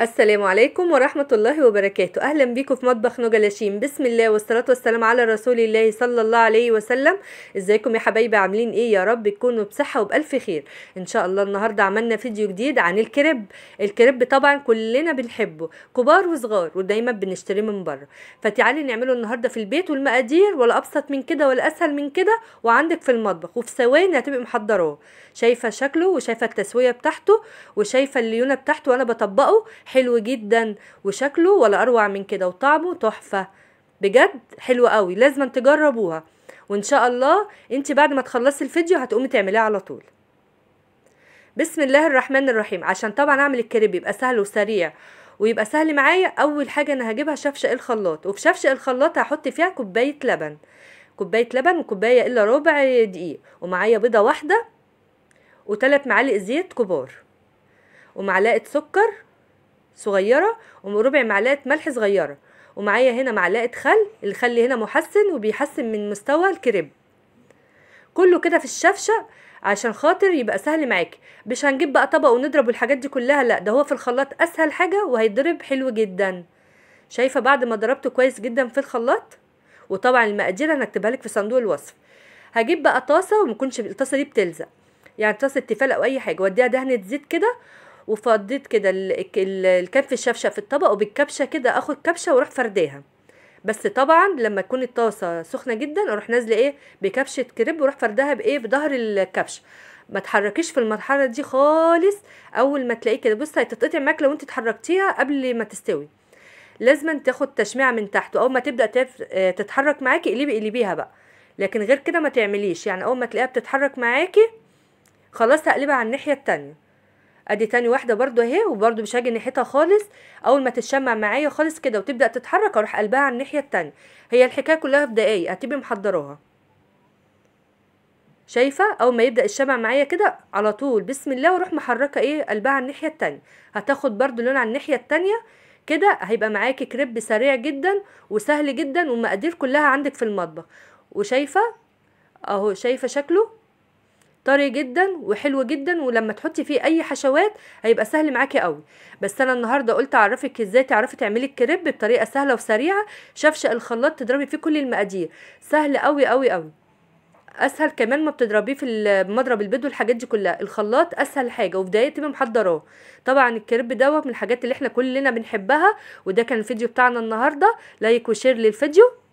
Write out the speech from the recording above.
السلام عليكم ورحمة الله وبركاته أهلا بيكم في مطبخ نوجة لاشين بسم الله والصلاة والسلام على رسول الله صلى الله عليه وسلم ازيكم يا حبايبي عاملين ايه يا رب تكونوا بصحة وبألف خير ان شاء الله النهاردة عملنا فيديو جديد عن الكريب الكريب طبعا كلنا بنحبه كبار وصغار ودايما بنشتريه من بره فتعالي نعمله النهاردة في البيت والمقادير ولا أبسط من كده ولا أسهل من كده وعندك في المطبخ وفي ثواني هتبقي محضراه شايفة شكله وشايفة التسوية بتاعته وشايفة الليونة بتاعته وأنا بطبقه حلو جدا وشكله ولا اروع من كده وطعمه تحفه بجد حلو قوي لازم تجربوها وان شاء الله انت بعد ما تخلصي الفيديو هتقومي تعمليها على طول بسم الله الرحمن الرحيم عشان طبعا اعمل الكريب يبقى سهل وسريع ويبقى سهل معايا اول حاجه انا هجيبها شفشق الخلاط وفي شفشق الخلاط هحط فيها كوبايه لبن كوبايه لبن وكوبايه الا ربع دقيق ومعايا بيضه واحده وثلاث معالق زيت كبار ومعلقه سكر صغيره وربع معلقه ملح صغيره ومعايا هنا معلقه خل الخل هنا محسن وبيحسن من مستوى الكريب كله كده في الشفشه عشان خاطر يبقى سهل معاكي مش هنجيب بقى طبق ونضرب الحاجات دي كلها لا ده هو في الخلاط اسهل حاجه وهيضرب حلو جدا شايفه بعد ما ضربته كويس جدا في الخلاط وطبعا المقادير انا لك في صندوق الوصف هجيب بقى طاسه وما تكونش الطاسه دي بتلزق يعني طاسه تفال او اي حاجه واديها دهنه زيت كده وفضيت كده الكف الشفشه في الطبق وبالكبشه كده اخد كبشه واروح فرداها بس طبعا لما تكون الطاسه سخنه جدا اروح نازله ايه بكبشه كريب واروح فردها بايه بظهر الكبشه ما تحركيش في المرحله دي خالص اول ما تلاقيه كده بصي هتتقطع معاك لو انت اتحركتيها قبل ما تستوي لازم تاخد تشميعه من تحت واول ما تبدا آه، تتحرك معاكي اقلبي اقلبيها بقى لكن غير كده ما تعمليش يعني اول ما تلاقيها بتتحرك معاكي خلاص هقلبها على الناحيه التانية ادي تاني واحده برده اهي وبرده مش هاجي ناحيتها خالص اول ما تتشمع معايا خالص كده وتبدا تتحرك اروح قلبها على الناحيه التانيه هي الحكايه كلها في دقايق هتبقي محضراها شايفه اول ما يبدا الشمع معايا كده على طول بسم الله واروح محركه ايه قلبها على الناحيه التانيه هتاخد برده لون على الناحيه التانيه كده هيبقى معاكي كريب سريع جدا وسهل جدا والمقادير كلها عندك في المطبخ وشايفه اهو شايفه شكله طري جدا وحلو جدا ولما تحطي فيه اي حشوات هيبقى سهل معاكي قوي بس انا النهارده قلت اعرفك ازاي تعرفي تعملي الكريب بطريقه سهله وسريعه شفشق الخلاط تضربي فيه كل المقادير سهل قوي قوي قوي اسهل كمان ما بتضربيه في مضرب البيض والحاجات دي كلها الخلاط اسهل حاجه وفي دقايق محضراه طبعا الكريب دوت من الحاجات اللي احنا كلنا بنحبها وده كان الفيديو بتاعنا النهارده لايك وشير للفيديو